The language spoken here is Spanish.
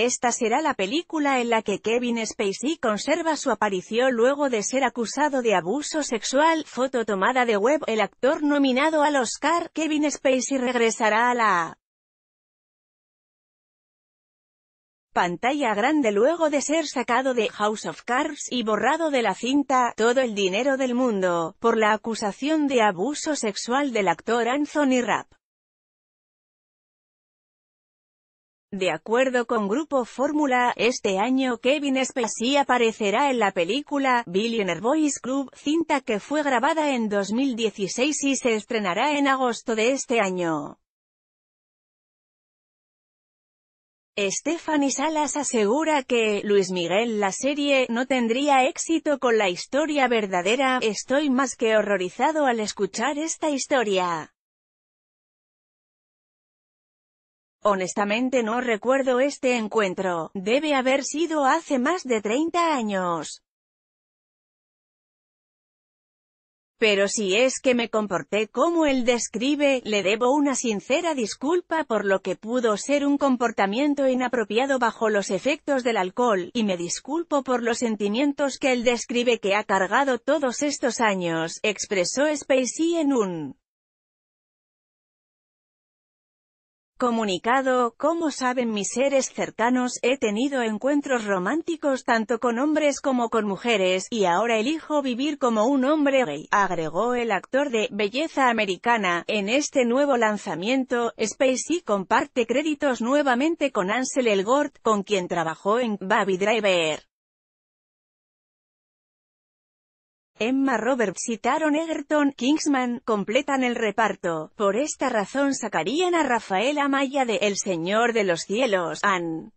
Esta será la película en la que Kevin Spacey conserva su aparición luego de ser acusado de abuso sexual. Foto tomada de web. El actor nominado al Oscar, Kevin Spacey regresará a la pantalla grande luego de ser sacado de House of Cards y borrado de la cinta, todo el dinero del mundo, por la acusación de abuso sexual del actor Anthony Rapp. De acuerdo con Grupo Fórmula, este año Kevin Spacey aparecerá en la película Billionaire Boys Club, cinta que fue grabada en 2016 y se estrenará en agosto de este año. Stephanie Salas asegura que, Luis Miguel la serie, no tendría éxito con la historia verdadera, estoy más que horrorizado al escuchar esta historia. Honestamente no recuerdo este encuentro, debe haber sido hace más de 30 años. Pero si es que me comporté como él describe, le debo una sincera disculpa por lo que pudo ser un comportamiento inapropiado bajo los efectos del alcohol, y me disculpo por los sentimientos que él describe que ha cargado todos estos años, expresó Spacey en un Comunicado, como saben mis seres cercanos, he tenido encuentros románticos tanto con hombres como con mujeres, y ahora elijo vivir como un hombre gay, agregó el actor de Belleza Americana. En este nuevo lanzamiento, Spacey comparte créditos nuevamente con Ansel Elgort, con quien trabajó en Baby Driver. Emma Roberts y Taron Egerton, Kingsman, completan el reparto. Por esta razón sacarían a Rafael Amaya de El Señor de los Cielos, Anne.